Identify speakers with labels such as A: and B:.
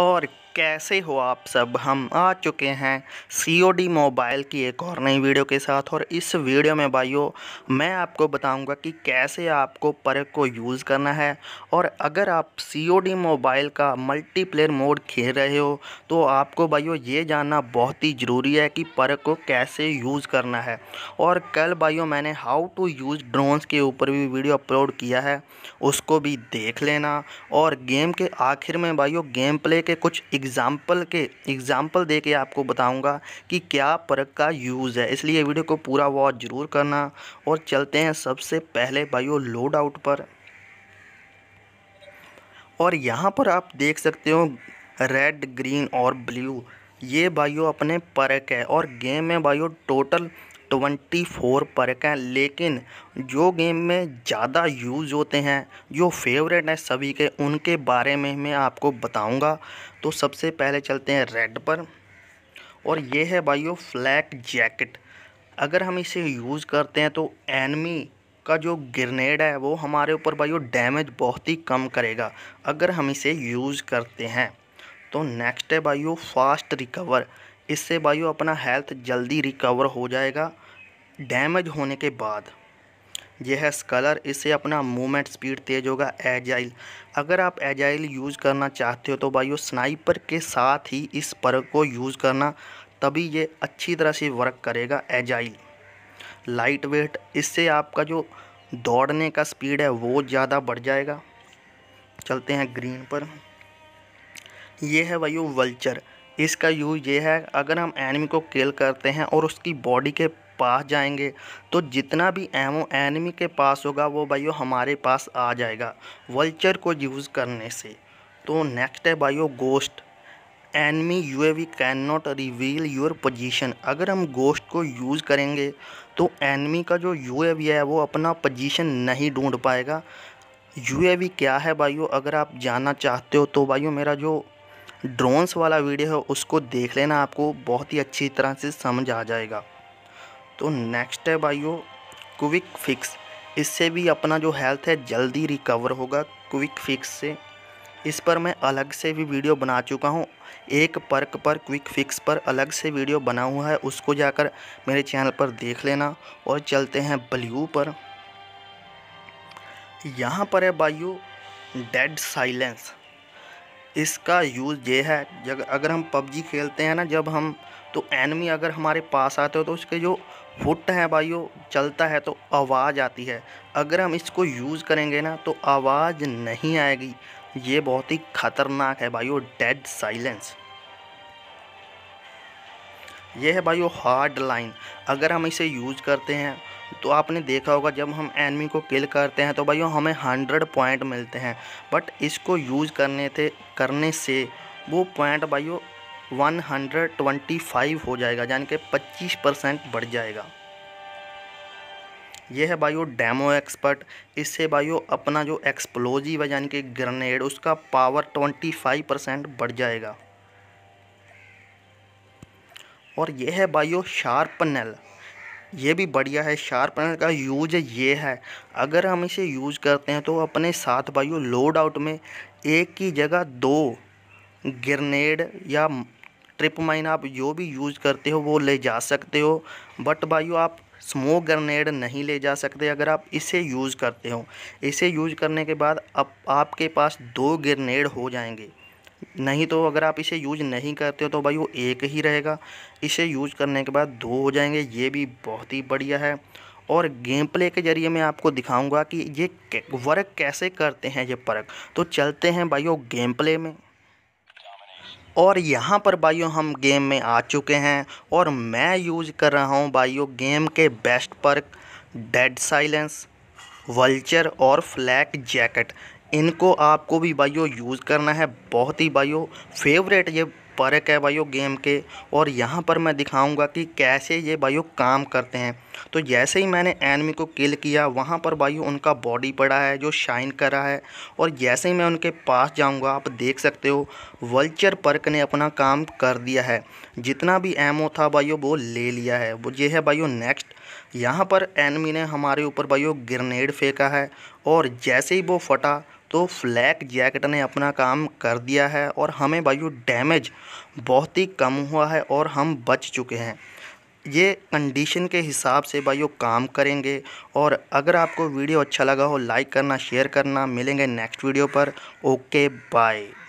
A: Or. कैसे हो आप सब हम आ चुके हैं डी मोबाइल की एक और नई वीडियो के साथ और इस वीडियो में भाइयों मैं आपको बताऊंगा कि कैसे आपको परक को यूज़ करना है और अगर आप डी मोबाइल का मल्टीप्लेयर मोड खेल रहे हो तो आपको भाइयों ये जानना बहुत ही ज़रूरी है कि परक को कैसे यूज़ करना है और कल भाइयों मैंने हाउ टू यूज़ ड्रोन्स के ऊपर भी वीडियो अपलोड किया है उसको भी देख लेना और गेम के आखिर में भाइयों गेम प्ले के कुछ एग्ज़ाम्पल के एग्ज़ाम्पल दे के आपको बताऊँगा कि क्या परक का यूज़ है इसलिए वीडियो को पूरा वॉच ज़रूर करना और चलते हैं सबसे पहले भाइयों लोड आउट पर और यहाँ पर आप देख सकते हो रेड ग्रीन और ब्लू ये भाइयों अपने परक है और गेम में भाइयों टोटल ट्वेंटी फोर परक हैं लेकिन जो गेम में ज़्यादा यूज़ होते हैं जो फेवरेट हैं सभी के उनके बारे में मैं आपको बताऊंगा तो सबसे पहले चलते हैं रेड पर और ये है भाइयों फ्लैट जैकेट अगर हम इसे यूज़ करते हैं तो एनमी का जो ग्रेनेड है वो हमारे ऊपर भाइयों डैमेज बहुत ही कम करेगा अगर हम इसे यूज़ करते हैं तो नेक्स्ट है भाइयों फास्ट रिकवर इससे भाइयों अपना हेल्थ जल्दी रिकवर हो जाएगा डैमेज होने के बाद यह है स्कलर इससे अपना मूवमेंट स्पीड तेज़ होगा एजाइल अगर आप एजाइल यूज़ करना चाहते हो तो भाइयों स्नाइपर के साथ ही इस पर को यूज़ करना तभी ये अच्छी तरह से वर्क करेगा एजाइल लाइट वेट इससे आपका जो दौड़ने का स्पीड है वो ज़्यादा बढ़ जाएगा चलते हैं ग्रीन पर यह है भाइयों वल्चर इसका यूज़ ये है अगर हम एनिमी को किल करते हैं और उसकी बॉडी के पास जाएंगे तो जितना भी एमओ एनिमी के पास होगा वो भाइयों हमारे पास आ जाएगा वल्चर को यूज़ करने से तो नेक्स्ट है भाइयों ghost enemy U A V can not reveal your position अगर हम गोस्ट को यूज़ करेंगे तो एनमी का जो यू ए वी है वो अपना पोजीशन नहीं ढूंढ पाएगा यू ए वी क्या है भाइयों अगर आप जानना चाहते हो तो भाइयों मेरा जो ड्रोन्स वाला वीडियो है उसको देख लेना आपको बहुत ही अच्छी तरह से समझ आ जाएगा तो नेक्स्ट है भाइयों क्विक फिक्स इससे भी अपना जो हेल्थ है जल्दी रिकवर होगा क्विक फिक्स से इस पर मैं अलग से भी वीडियो बना चुका हूँ एक पर्क पर क्विक फिक्स पर अलग से वीडियो बना हुआ है उसको जाकर मेरे चैनल पर देख लेना और चलते हैं ब्ल्यू पर यहाँ पर है भाइयों डेड साइलेंस इसका यूज़ ये है जब अगर हम पबजी खेलते हैं ना जब हम तो एनमी अगर हमारे पास आते हो तो उसके जो फुट हैं भाई चलता है तो आवाज़ आती है अगर हम इसको यूज़ करेंगे ना तो आवाज़ नहीं आएगी ये बहुत ही ख़तरनाक है भाई डेड साइलेंस ये है भाई हार्ड लाइन अगर हम इसे यूज़ करते हैं तो आपने देखा होगा जब हम एनमी को किल करते हैं तो भाइयों हमें हंड्रेड पॉइंट मिलते हैं बट इसको यूज़ करने थे करने से वो पॉइंट भाइयों वन हंड्रेड ट्वेंटी फाइव हो जाएगा यानी कि पच्चीस परसेंट बढ़ जाएगा यह है भाइयों डेमो एक्सपर्ट इससे भाइयों अपना जो एक्सप्लोजिव है यानी कि ग्रेनेड उसका पावर ट्वेंटी फाइव परसेंट बढ़ जाएगा और यह है भाइयों शार्प ये भी बढ़िया है शार्पनर का यूज ये है अगर हम इसे यूज करते हैं तो अपने साथ भाइयों लोड आउट में एक की जगह दो ग्रेनेड या ट्रिप माइन आप जो भी यूज करते हो वो ले जा सकते हो बट भाइयों आप स्मोक ग्रेनेड नहीं ले जा सकते अगर आप इसे यूज़ करते हो इसे यूज करने के बाद अब आपके पास दो ग्रेनेड हो जाएंगे नहीं तो अगर आप इसे यूज नहीं करते हो तो भाई वो एक ही रहेगा इसे यूज करने के बाद दो हो जाएंगे ये भी बहुत ही बढ़िया है और गेम प्ले के जरिए मैं आपको दिखाऊंगा कि ये वर्क कैसे करते हैं ये परक तो चलते हैं भाइयों गेम प्ले में और यहाँ पर भाइयों हम गेम में आ चुके हैं और मैं यूज कर रहा हूँ भाइयों गेम के best perk dead silence vulture और फ्लैक जैकेट इनको आपको भी भाइयों यूज़ करना है बहुत ही भाइयों फेवरेट ये फ़र्क है भाइयों गेम के और यहाँ पर मैं दिखाऊंगा कि कैसे ये भाइयों काम करते हैं तो जैसे ही मैंने एनमी को किल किया वहाँ पर भाइयों उनका बॉडी पड़ा है जो शाइन कर रहा है और जैसे ही मैं उनके पास जाऊँगा आप देख सकते हो वल्चर पर्क ने अपना काम कर दिया है जितना भी एमओ था भाइयों वो ले लिया है वो ये है भाइयों नेक्स्ट यहाँ पर एनमी ने हमारे ऊपर भाइयों ग्रेनेड फेंका है और जैसे ही वो फटा तो फ्लैक जैकेट ने अपना काम कर दिया है और हमें भाई डैमेज बहुत ही कम हुआ है और हम बच चुके हैं ये कंडीशन के हिसाब से भाई काम करेंगे और अगर आपको वीडियो अच्छा लगा हो लाइक करना शेयर करना मिलेंगे नेक्स्ट वीडियो पर ओके बाय